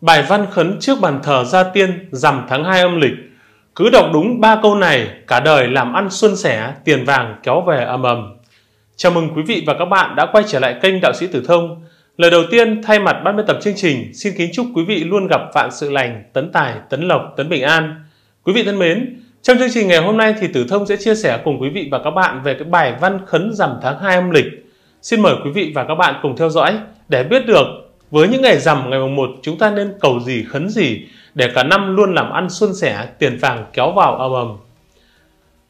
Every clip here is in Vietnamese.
Bài văn khấn trước bàn thờ gia tiên rằm tháng 2 âm lịch. Cứ đọc đúng ba câu này, cả đời làm ăn xuân sẻ, tiền vàng kéo về âm ầm. Chào mừng quý vị và các bạn đã quay trở lại kênh Đạo sĩ Tử Thông. Lời đầu tiên, thay mặt ban biên tập chương trình, xin kính chúc quý vị luôn gặp vạn sự lành, tấn tài, tấn lộc, tấn bình an. Quý vị thân mến, trong chương trình ngày hôm nay thì Tử Thông sẽ chia sẻ cùng quý vị và các bạn về cái bài văn khấn rằm tháng 2 âm lịch. Xin mời quý vị và các bạn cùng theo dõi để biết được với những ngày rằm ngày mùng 1, chúng ta nên cầu gì khấn gì để cả năm luôn làm ăn xuân sẻ, tiền vàng kéo vào ầm ầm.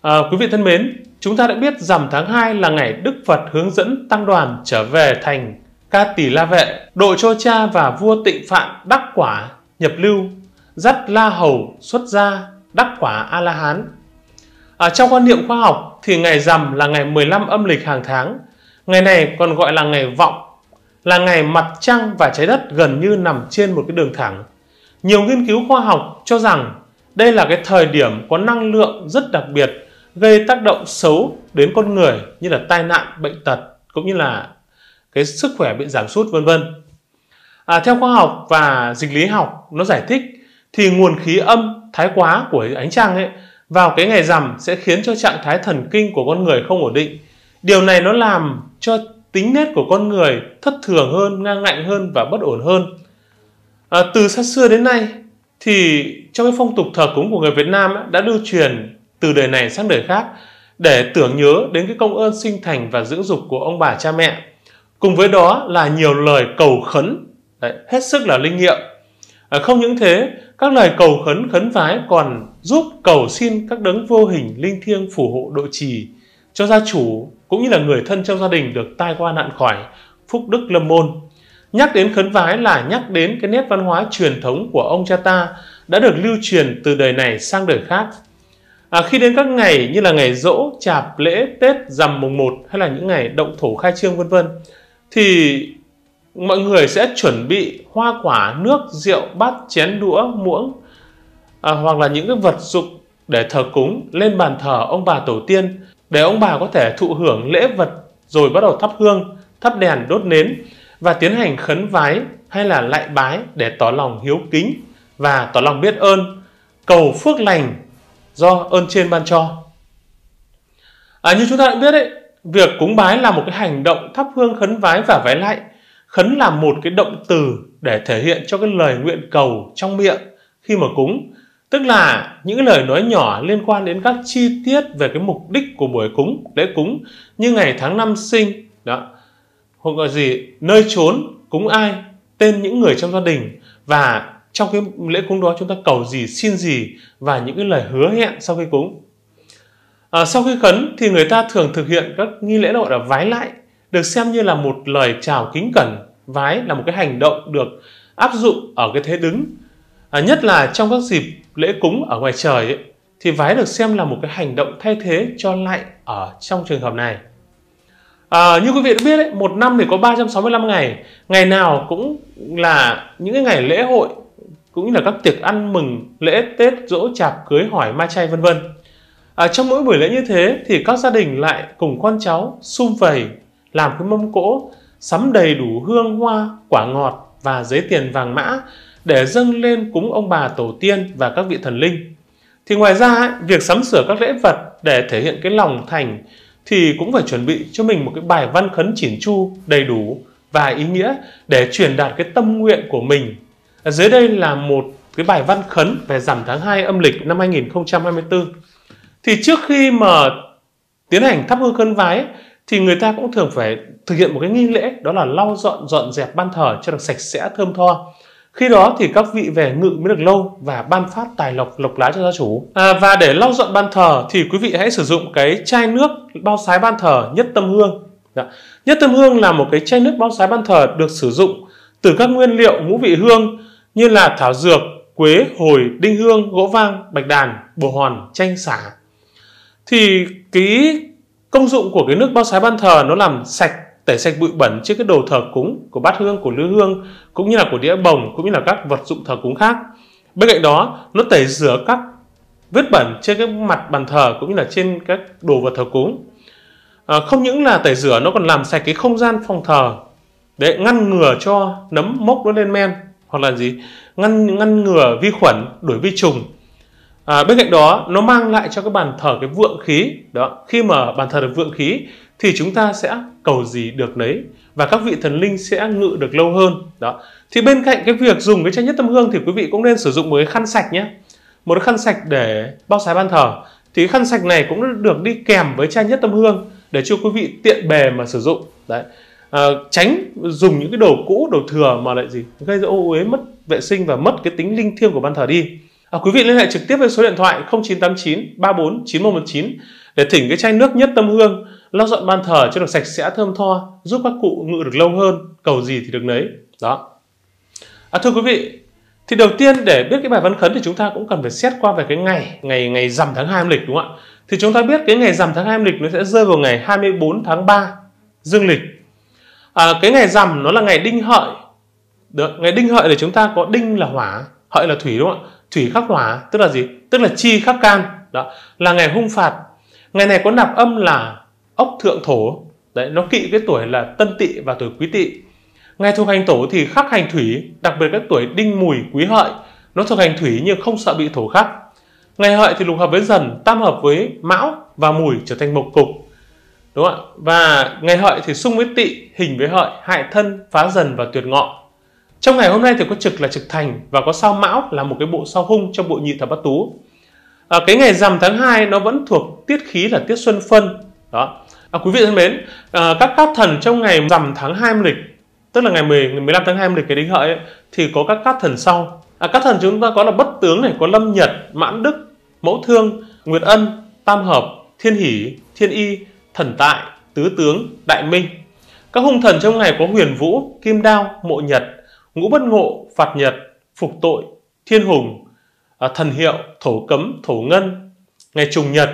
À, quý vị thân mến, chúng ta đã biết rằm tháng 2 là ngày Đức Phật hướng dẫn tăng đoàn trở về thành Ca Tỳ La Vệ, độ cho cha và vua Tịnh Phạn đắc quả nhập lưu, dắt La Hầu xuất gia đắc quả A La Hán. À, trong quan niệm khoa học thì ngày rằm là ngày 15 âm lịch hàng tháng. Ngày này còn gọi là ngày vọng là ngày mặt trăng và trái đất gần như nằm trên một cái đường thẳng. Nhiều nghiên cứu khoa học cho rằng đây là cái thời điểm có năng lượng rất đặc biệt gây tác động xấu đến con người như là tai nạn, bệnh tật cũng như là cái sức khỏe bị giảm sút vân vân. À, theo khoa học và dịch lý học nó giải thích thì nguồn khí âm thái quá của ánh trăng ấy vào cái ngày rằm sẽ khiến cho trạng thái thần kinh của con người không ổn định. Điều này nó làm cho tính nét của con người thất thường hơn, ngang ngạnh hơn và bất ổn hơn. À, từ xa xưa đến nay thì trong cái phong tục thờ cúng của người Việt Nam ấy, đã lưu truyền từ đời này sang đời khác để tưởng nhớ đến cái công ơn sinh thành và dưỡng dục của ông bà cha mẹ. Cùng với đó là nhiều lời cầu khấn, đấy, hết sức là linh nghiệm. À, không những thế, các lời cầu khấn khấn vái còn giúp cầu xin các đấng vô hình linh thiêng phù hộ độ trì cho gia chủ cũng như là người thân trong gia đình được tai qua nạn khỏi, phúc đức lâm môn. Nhắc đến khấn vái là nhắc đến cái nét văn hóa truyền thống của ông cha ta đã được lưu truyền từ đời này sang đời khác. À, khi đến các ngày như là ngày rỗ, chạp, lễ, Tết, rằm mùng 1 hay là những ngày động thổ khai trương vân vân thì mọi người sẽ chuẩn bị hoa quả, nước, rượu, bát, chén, đũa, muỗng à, hoặc là những cái vật dụng để thờ cúng lên bàn thờ ông bà tổ tiên để ông bà có thể thụ hưởng lễ vật rồi bắt đầu thắp hương, thắp đèn, đốt nến và tiến hành khấn vái hay là lạy bái để tỏ lòng hiếu kính và tỏ lòng biết ơn, cầu phước lành do ơn trên ban cho. À, như chúng ta đã biết đấy, việc cúng bái là một cái hành động thắp hương khấn vái và vái lạy. Khấn là một cái động từ để thể hiện cho cái lời nguyện cầu trong miệng khi mà cúng Tức là những lời nói nhỏ liên quan đến các chi tiết về cái mục đích của buổi cúng, lễ cúng như ngày tháng năm sinh, đó. Hoặc gọi gì, nơi trốn, cúng ai, tên những người trong gia đình và trong cái lễ cúng đó chúng ta cầu gì, xin gì và những cái lời hứa hẹn sau khi cúng. À, sau khi khấn thì người ta thường thực hiện các nghi lễ gọi là vái lại, được xem như là một lời chào kính cẩn. Vái là một cái hành động được áp dụng ở cái thế đứng à, nhất là trong các dịp lễ cúng ở ngoài trời ấy, thì vái được xem là một cái hành động thay thế cho lại ở trong trường hợp này à, như quý vị đã biết ấy, một năm thì có 365 ngày ngày nào cũng là những cái ngày lễ hội cũng như là các tiệc ăn mừng lễ tết dỗ chạp cưới hỏi ma chay vân vân à, trong mỗi buổi lễ như thế thì các gia đình lại cùng con cháu xung vầy làm cái mâm cỗ sắm đầy đủ hương hoa quả ngọt và giấy tiền vàng mã để dâng lên cúng ông bà tổ tiên và các vị thần linh. Thì ngoài ra, việc sắm sửa các lễ vật để thể hiện cái lòng thành thì cũng phải chuẩn bị cho mình một cái bài văn khấn chỉn chu đầy đủ và ý nghĩa để truyền đạt cái tâm nguyện của mình. dưới đây là một cái bài văn khấn về rằm tháng 2 âm lịch năm 2024. Thì trước khi mà tiến hành thắp hương khấn vái thì người ta cũng thường phải thực hiện một cái nghi lễ đó là lau dọn dọn dẹp ban thờ cho được sạch sẽ thơm tho khi đó thì các vị về ngự mới được lâu và ban phát tài lộc lộc lá cho gia chủ. À, và để lau dọn ban thờ thì quý vị hãy sử dụng cái chai nước bao sái ban thờ nhất tâm hương. Dạ. Nhất tâm hương là một cái chai nước bao sái ban thờ được sử dụng từ các nguyên liệu ngũ vị hương như là thảo dược, quế, hồi, đinh hương, gỗ vang, bạch đàn, bồ hòn, chanh xả. Thì cái công dụng của cái nước bao sái ban thờ nó làm sạch tẩy sạch bụi bẩn trước cái đồ thờ cúng của bát hương của lư hương cũng như là của đĩa bồng cũng như là các vật dụng thờ cúng khác bên cạnh đó nó tẩy rửa các vết bẩn trên cái mặt bàn thờ cũng như là trên các đồ vật thờ cúng à, không những là tẩy rửa nó còn làm sạch cái không gian phòng thờ để ngăn ngừa cho nấm mốc nó lên men hoặc là gì ngăn ngăn ngừa vi khuẩn đuổi vi trùng à, bên cạnh đó nó mang lại cho cái bàn thờ cái vượng khí đó khi mà bàn thờ được vượng khí thì chúng ta sẽ cầu gì được đấy và các vị thần linh sẽ ngự được lâu hơn đó thì bên cạnh cái việc dùng cái chai nhất tâm hương thì quý vị cũng nên sử dụng một cái khăn sạch nhé một cái khăn sạch để bao sái ban thờ thì cái khăn sạch này cũng được đi kèm với chai nhất tâm hương để cho quý vị tiện bề mà sử dụng đấy à, tránh dùng những cái đồ cũ đồ thừa mà lại gì gây ra ô uế mất vệ sinh và mất cái tính linh thiêng của ban thờ đi à, quý vị liên hệ trực tiếp với số điện thoại 0989 34 9119 để thỉnh cái chai nước nhất tâm hương lau dọn ban thờ cho được sạch sẽ thơm tho giúp các cụ ngự được lâu hơn cầu gì thì được nấy đó à, thưa quý vị thì đầu tiên để biết cái bài văn khấn thì chúng ta cũng cần phải xét qua về cái ngày ngày ngày rằm tháng 2 âm lịch đúng không ạ thì chúng ta biết cái ngày rằm tháng 2 âm lịch nó sẽ rơi vào ngày 24 tháng 3 dương lịch à, cái ngày rằm nó là ngày đinh hợi được ngày đinh hợi thì chúng ta có đinh là hỏa hợi là thủy đúng không ạ thủy khắc hỏa tức là gì tức là chi khắc can đó là ngày hung phạt ngày này có nạp âm là ốc thượng thổ đấy nó kỵ cái tuổi là tân tỵ và tuổi quý tỵ ngày thuộc hành thổ thì khắc hành thủy đặc biệt các tuổi đinh mùi quý hợi nó thuộc hành thủy nhưng không sợ bị thổ khắc ngày hợi thì lục hợp với dần tam hợp với mão và mùi trở thành mộc cục đúng không ạ và ngày hợi thì xung với tỵ hình với hợi hại thân phá dần và tuyệt ngọ trong ngày hôm nay thì có trực là trực thành và có sao mão là một cái bộ sao hung trong bộ nhị thập bát tú à, cái ngày rằm tháng 2 nó vẫn thuộc tiết khí là tiết xuân phân đó à, quý vị thân mến à, các cát thần trong ngày rằm tháng 2 lịch tức là ngày 10 ngày 15 tháng 2 lịch cái đính hợi ấy, thì có các cát thần sau à, cát thần chúng ta có là bất tướng này có lâm nhật mãn đức mẫu thương nguyệt ân tam hợp thiên hỷ thiên y thần tại tứ tướng đại minh các hung thần trong ngày có huyền vũ kim đao mộ nhật ngũ bất ngộ phạt nhật phục tội thiên hùng à, thần hiệu thổ cấm thổ ngân ngày trùng nhật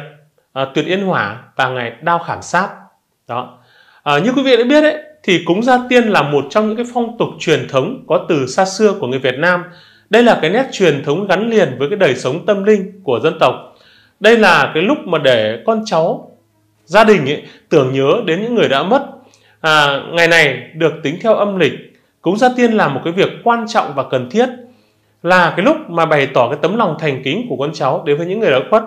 à, tuyệt yên hỏa và ngày đao khảm sát đó à, như quý vị đã biết đấy thì cúng gia tiên là một trong những cái phong tục truyền thống có từ xa xưa của người Việt Nam đây là cái nét truyền thống gắn liền với cái đời sống tâm linh của dân tộc đây là cái lúc mà để con cháu gia đình ấy, tưởng nhớ đến những người đã mất à, ngày này được tính theo âm lịch cúng gia tiên là một cái việc quan trọng và cần thiết là cái lúc mà bày tỏ cái tấm lòng thành kính của con cháu đến với những người đã khuất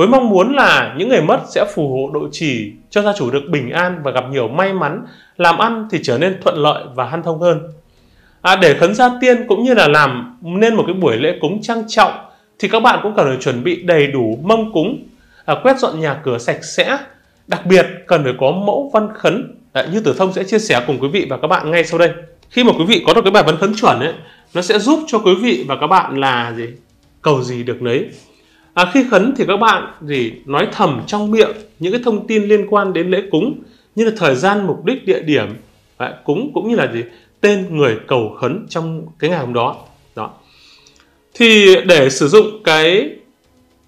với mong muốn là những người mất sẽ phù hộ độ trì cho gia chủ được bình an và gặp nhiều may mắn, làm ăn thì trở nên thuận lợi và hanh thông hơn. À, để khấn gia tiên cũng như là làm nên một cái buổi lễ cúng trang trọng thì các bạn cũng cần phải chuẩn bị đầy đủ mâm cúng, à, quét dọn nhà cửa sạch sẽ, đặc biệt cần phải có mẫu văn khấn à, như Tử Thông sẽ chia sẻ cùng quý vị và các bạn ngay sau đây. Khi mà quý vị có được cái bài văn khấn chuẩn ấy, nó sẽ giúp cho quý vị và các bạn là gì? Cầu gì được nấy à, khi khấn thì các bạn gì nói thầm trong miệng những cái thông tin liên quan đến lễ cúng như là thời gian mục đích địa điểm đấy, cúng cũng như là gì tên người cầu khấn trong cái ngày hôm đó đó thì để sử dụng cái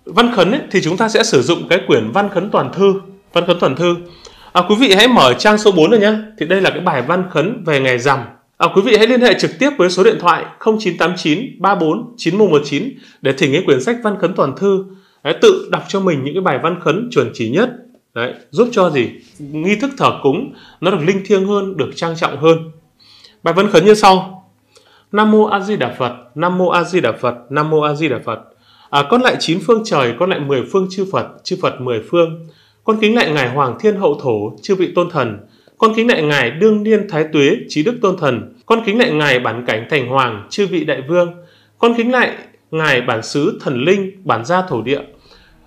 văn khấn ấy, thì chúng ta sẽ sử dụng cái quyển văn khấn toàn thư văn khấn toàn thư à, quý vị hãy mở trang số 4 rồi nhé thì đây là cái bài văn khấn về ngày rằm À, quý vị hãy liên hệ trực tiếp với số điện thoại 0989 34 9119 để thỉnh cái quyển sách văn khấn toàn thư. Đấy, tự đọc cho mình những cái bài văn khấn chuẩn chỉ nhất. Đấy, giúp cho gì? Nghi thức thờ cúng nó được linh thiêng hơn, được trang trọng hơn. Bài văn khấn như sau. Nam mô A Di Đà Phật, Nam mô A Di Đà Phật, Nam mô A Di Đà Phật. À, con lại chín phương trời, con lại mười phương chư Phật, chư Phật mười phương. Con kính lại ngài Hoàng Thiên Hậu Thổ, chư vị tôn thần, con kính lại ngài đương niên thái tuế trí đức tôn thần con kính lại ngài bản cảnh thành hoàng chư vị đại vương con kính lại ngài bản xứ thần linh bản gia thổ địa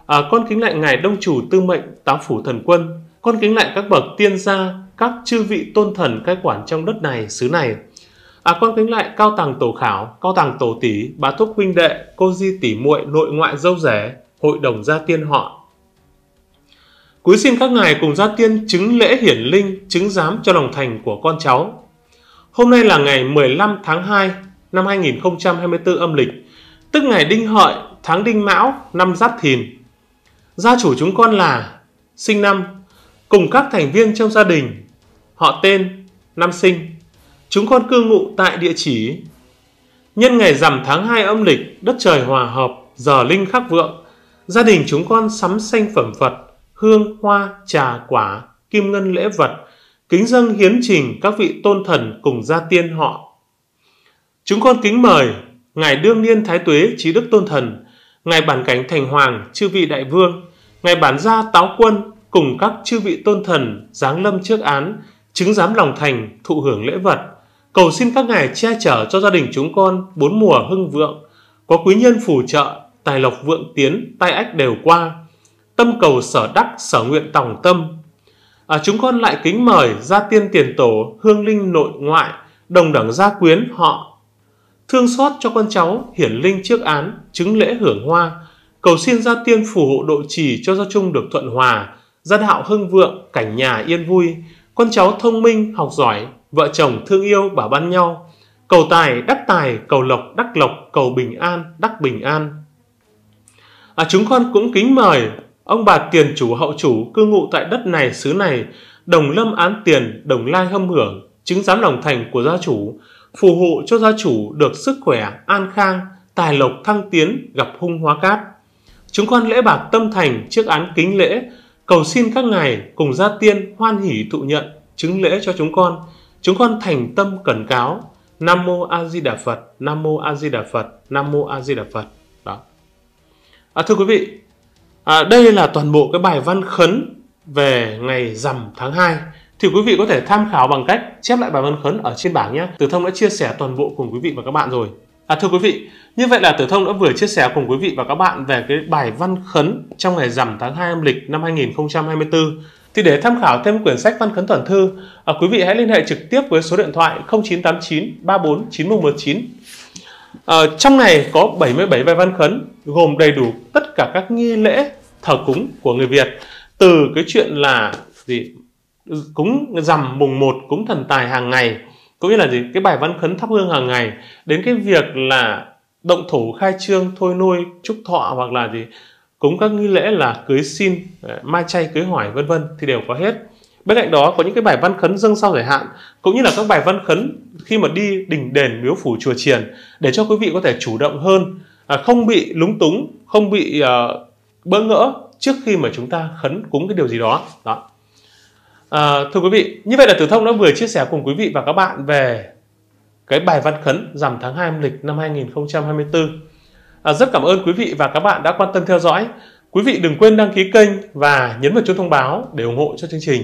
à, con kính lại ngài đông chủ tư mệnh tám phủ thần quân con kính lại các bậc tiên gia các chư vị tôn thần cai quản trong đất này xứ này à, con kính lại cao tàng tổ khảo cao tàng tổ tỷ bá thúc huynh đệ cô di tỷ muội nội ngoại dâu rể hội đồng gia tiên họ Cúi xin các ngài cùng gia tiên chứng lễ hiển linh, chứng giám cho lòng thành của con cháu. Hôm nay là ngày 15 tháng 2 năm 2024 âm lịch, tức ngày Đinh Hợi, tháng Đinh Mão, năm Giáp Thìn. Gia chủ chúng con là sinh năm, cùng các thành viên trong gia đình, họ tên, năm sinh. Chúng con cư ngụ tại địa chỉ Nhân ngày rằm tháng 2 âm lịch, đất trời hòa hợp, giờ linh khắc vượng, gia đình chúng con sắm xanh phẩm Phật, hương hoa trà quả, kim ngân lễ vật, kính dâng hiến trình các vị tôn thần cùng gia tiên họ. Chúng con kính mời Ngài Đương Niên Thái Tuế Trí Đức Tôn Thần, Ngài Bản Cảnh Thành Hoàng Chư Vị Đại Vương, Ngài Bản Gia Táo Quân cùng các chư vị tôn thần giáng lâm trước án, chứng giám lòng thành, thụ hưởng lễ vật. Cầu xin các ngài che chở cho gia đình chúng con bốn mùa hưng vượng, có quý nhân phù trợ, tài lộc vượng tiến, tai ách đều qua, tâm cầu sở đắc sở nguyện tòng tâm à, chúng con lại kính mời gia tiên tiền tổ hương linh nội ngoại đồng đẳng gia quyến họ thương xót cho con cháu hiển linh trước án chứng lễ hưởng hoa cầu xin gia tiên phù hộ độ trì cho gia trung được thuận hòa gia đạo hưng vượng cảnh nhà yên vui con cháu thông minh học giỏi vợ chồng thương yêu bảo ban nhau cầu tài đắc tài cầu lộc đắc lộc cầu bình an đắc bình an à, chúng con cũng kính mời Ông bà tiền chủ hậu chủ cư ngụ tại đất này xứ này, đồng lâm án tiền, đồng lai hâm hưởng, chứng giám lòng thành của gia chủ, phù hộ cho gia chủ được sức khỏe, an khang, tài lộc thăng tiến, gặp hung hóa cát. Chúng con lễ bạc tâm thành trước án kính lễ, cầu xin các ngài cùng gia tiên hoan hỷ thụ nhận, chứng lễ cho chúng con. Chúng con thành tâm cẩn cáo. Nam mô A Di Đà Phật, Nam mô A Di Đà Phật, Nam mô A Di Đà Phật. Đó. À, thưa quý vị, À, đây là toàn bộ cái bài văn khấn về ngày rằm tháng 2 thì quý vị có thể tham khảo bằng cách chép lại bài văn khấn ở trên bảng nhé. Tử Thông đã chia sẻ toàn bộ cùng quý vị và các bạn rồi. À, thưa quý vị, như vậy là Tử Thông đã vừa chia sẻ cùng quý vị và các bạn về cái bài văn khấn trong ngày rằm tháng 2 âm lịch năm 2024. Thì để tham khảo thêm quyển sách văn khấn toàn thư, à, quý vị hãy liên hệ trực tiếp với số điện thoại 0989 34 9119 À, trong này có 77 bài văn khấn gồm đầy đủ tất cả các nghi lễ thờ cúng của người Việt từ cái chuyện là gì cúng rằm mùng 1 cúng thần tài hàng ngày cũng như là gì cái bài văn khấn thắp hương hàng ngày đến cái việc là động thủ khai trương thôi nuôi chúc thọ hoặc là gì cúng các nghi lễ là cưới xin ờ, mai chay cưới hỏi vân vân thì đều có hết bên cạnh đó có những cái bài văn khấn dâng sau giải hạn cũng như là các bài văn khấn khi mà đi đỉnh đền miếu phủ chùa chiền để cho quý vị có thể chủ động hơn à, không bị lúng túng không bị à, bỡ ngỡ trước khi mà chúng ta khấn cúng cái điều gì đó đó à, thưa quý vị như vậy là tử thông đã vừa chia sẻ cùng quý vị và các bạn về cái bài văn khấn rằm tháng 2 âm lịch năm 2024 à, rất cảm ơn quý vị và các bạn đã quan tâm theo dõi Quý vị đừng quên đăng ký kênh và nhấn vào chuông thông báo để ủng hộ cho chương trình.